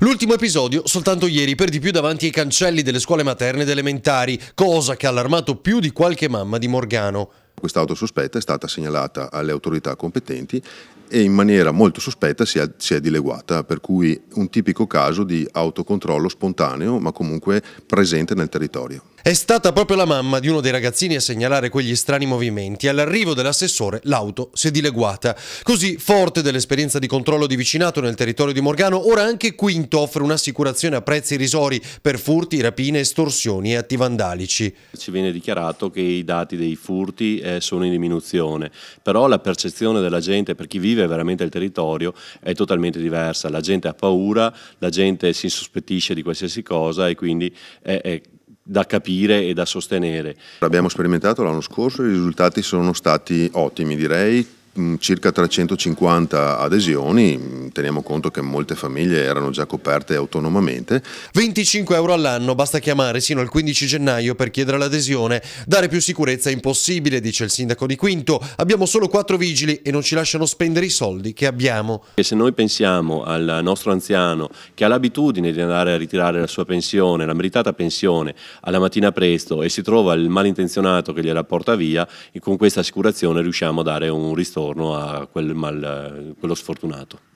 L'ultimo episodio soltanto ieri, per di più davanti ai cancelli delle scuole materne ed elementari, cosa che ha allarmato più di qualche mamma di Morgano. Quest'auto sospetta è stata segnalata alle autorità competenti e in maniera molto sospetta si è, si è, dileguata, per cui un tipico caso di autocontrollo spontaneo ma comunque presente nel territorio. È stata proprio la mamma di uno dei ragazzini a segnalare quegli strani movimenti. All'arrivo dell'assessore l'auto si è dileguata. Così, forte dell'esperienza di controllo di vicinato nel territorio di Morgano, ora anche Quinto offre un'assicurazione a prezzi irrisori per furti, rapine, estorsioni e atti vandalici. Ci viene dichiarato che i dati dei furti eh, sono in diminuzione, però la percezione della gente, per chi vive veramente il territorio, è totalmente diversa. La gente ha paura, la gente si sospettisce di qualsiasi cosa e quindi è, è da capire e da sostenere. L'abbiamo sperimentato l'anno scorso, i risultati sono stati ottimi direi, mm, circa 350 adesioni, mm, teniamo conto che molte famiglie erano già coperte autonomamente. 25 euro all'anno, basta chiamare sino al 15 gennaio per chiedere l'adesione. Dare più sicurezza è impossibile, dice il sindaco di Quinto. Abbiamo solo quattro vigili e non ci lasciano spendere i soldi che abbiamo. E se noi pensiamo al nostro anziano che ha l'abitudine di andare a ritirare la sua pensione, la meritata pensione, alla mattina presto e si trova il malintenzionato che gliela porta via, e con questa assicurazione riusciamo a dare un ristorno a quel mal, quello sfortunato.